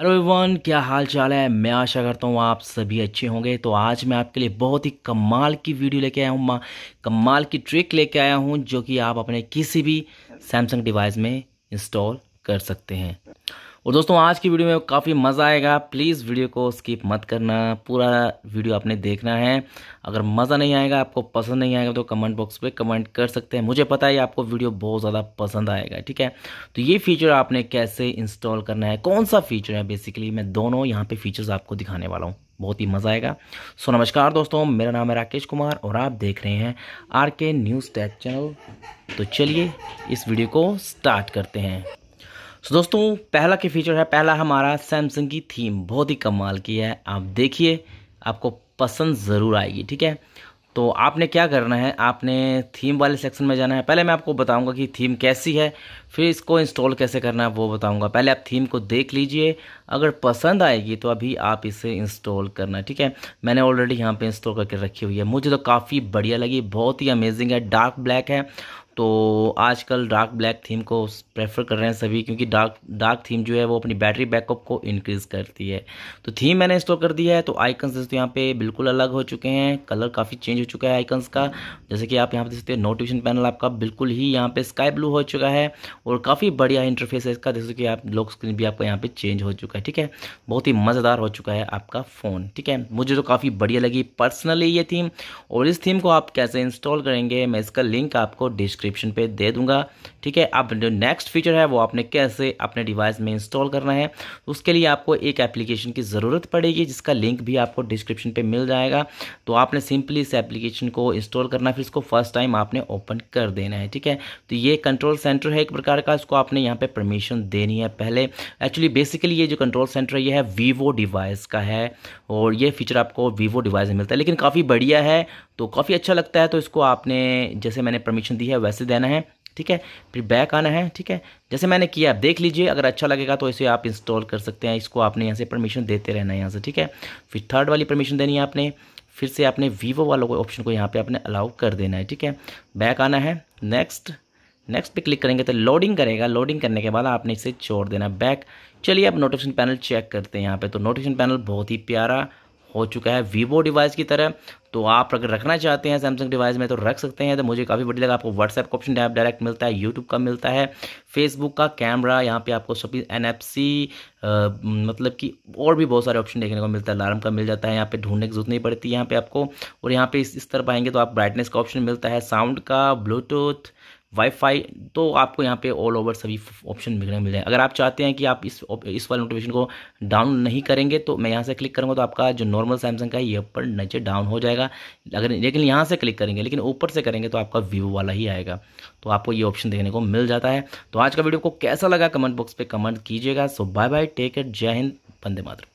hello everyone क्या हाल चाल है मैं आशा करता हूँ आप सभी अच्छे होंगे तो आज मैं आपके लिए बहुत ही कमाल की वीडियो लेके आया हूँ माँ कमाल की ट्रिक लेके आया हूँ जो कि आप अपने किसी भी सैमसंग डिवाइस में इंस्टॉल कर सकते हैं और दोस्तों आज की वीडियो में काफ़ी मज़ा आएगा प्लीज़ वीडियो को स्किप मत करना पूरा वीडियो आपने देखना है अगर मज़ा नहीं आएगा आपको पसंद नहीं आएगा तो कमेंट बॉक्स पे कमेंट कर सकते हैं मुझे पता है आपको वीडियो बहुत ज़्यादा पसंद आएगा ठीक है तो ये फीचर आपने कैसे इंस्टॉल करना है कौन सा फीचर है बेसिकली मैं दोनों यहाँ पर फीचर्स आपको दिखाने वाला हूँ बहुत ही मज़ा आएगा सो नमस्कार दोस्तों मेरा नाम है राकेश कुमार और आप देख रहे हैं आर के न्यूज़ टैक्स चैनल तो चलिए इस वीडियो को स्टार्ट करते हैं सो दोस्तों पहला की फीचर है पहला हमारा सैमसंग की थीम बहुत ही कमाल की है आप देखिए आपको पसंद ज़रूर आएगी ठीक है तो आपने क्या करना है आपने थीम वाले सेक्शन में जाना है पहले मैं आपको बताऊंगा कि थीम कैसी है फिर इसको इंस्टॉल कैसे करना है वो बताऊंगा पहले आप थीम को देख लीजिए अगर पसंद आएगी तो अभी आप इसे इंस्टॉल करना ठीक है मैंने ऑलरेडी यहाँ पे इंस्टॉल करके रखी हुई है मुझे तो काफ़ी बढ़िया लगी बहुत ही अमेजिंग है डार्क ब्लैक है तो आजकल डार्क ब्लैक थीम को प्रेफर कर रहे हैं सभी क्योंकि डार्क डार्क थीम जो है वो अपनी बैटरी बैकअप को इंक्रीज़ करती है तो थीम मैंने इंस्टॉल कर दिया है तो आइकन्स जैसे तो यहाँ पे बिल्कुल अलग हो चुके हैं कलर काफ़ी चेंज हो चुका है आइकन्स का जैसे कि आप यहाँ पर देख सकते हैं नोटिफिकेशन पैनल आपका बिल्कुल ही यहाँ पर स्काई ब्लू हो चुका है और काफ़ी बढ़िया इंटरफेस है इसका जैसे कि आप लॉक स्क्रीन भी आपका यहाँ पर चेंज हो चुका है ठीक है बहुत ही मज़ेदार हो चुका है आपका फ़ोन ठीक है मुझे तो काफ़ी बढ़िया लगी पर्सनली ये थीम और इस थीम को आप कैसे इंस्टॉल करेंगे मैं इसका लिंक आपको डिस्क्रिप डिस्क्रिप्शन पे दे दूंगा ठीक है अब जो नेक्स्ट फीचर है वो आपने कैसे अपने डिवाइस में इंस्टॉल करना है उसके लिए आपको एक एप्लीकेशन की ज़रूरत पड़ेगी जिसका लिंक भी आपको डिस्क्रिप्शन पर मिल जाएगा तो आपने सिंपली इस एप्लीकेशन को इंस्टॉल करना फिर इसको फर्स्ट टाइम आपने ओपन कर देना है ठीक है तो ये कंट्रोल सेंटर है एक प्रकार का इसको आपने यहाँ पर परमिशन देनी है पहले एक्चुअली बेसिकली ये जो कंट्रोल सेंटर है ये है वीवो डिवाइस का है और ये फीचर आपको वीवो डिवाइस में मिलता है लेकिन काफ़ी बढ़िया है तो काफ़ी अच्छा लगता है तो इसको आपने जैसे मैंने परमिशन दी है वैसे ऐसे देना है ठीक है फिर बैक आना है ठीक है जैसे मैंने किया आप देख लीजिए अगर अच्छा लगेगा तो इसे आप इंस्टॉल कर सकते हैं इसको आपने यहाँ से परमिशन देते रहना है यहाँ से ठीक है फिर थर्ड वाली परमिशन देनी है आपने फिर से आपने वीवो वालों को ऑप्शन को यहाँ पे आपने अलाउ कर देना है ठीक है बैक आना है नेक्स्ट नेक्स्ट पे क्लिक करेंगे तो लोडिंग करेगा लोडिंग करने के बाद आपने इसे छोड़ देना बैक चलिए आप नोटिफिकेशन पैनल चेक करते हैं यहाँ पे तो नोटिफिकेशन पैनल बहुत ही प्यारा हो चुका है वीवो डिवाइस की तरह तो आप अगर रखना चाहते हैं सैमसंग डिवाइस में तो रख सकते हैं तो मुझे काफ़ी बढ़िया लगा आपको व्हाट्सएप का ऑप्शन डायरेक्ट मिलता है यूट्यूब का मिलता है फेसबुक का कैमरा यहाँ पे आपको सभी एन मतलब कि और भी बहुत सारे ऑप्शन देखने को मिलता है अलार्म का मिल जाता है यहाँ पर ढूंढने की जरूरत नहीं पड़ती है यहाँ पे आपको और यहाँ पे इस, इस तरफ आएंगे तो आप ब्राइटनेस का ऑप्शन मिलता है साउंड का ब्लूटूथ वाईफाई तो आपको यहाँ पे ऑल ओवर सभी ऑप्शन रहे हैं अगर आप चाहते हैं कि आप इस इस वाले नोटिफिकेशन को डाउन नहीं करेंगे तो मैं यहाँ से क्लिक करूँगा तो आपका जो नॉर्मल सैमसंग का है ये ऊपर नीचे डाउन हो जाएगा अगर लेकिन यहाँ से क्लिक करेंगे लेकिन ऊपर से करेंगे तो आपका वीवो वाला ही आएगा तो आपको ये ऑप्शन देखने को मिल जाता है तो आज का वीडियो को कैसा लगा कमेंट बॉक्स पर कमेंट कीजिएगा so bye bye take it जय हिंद बंदे मात्र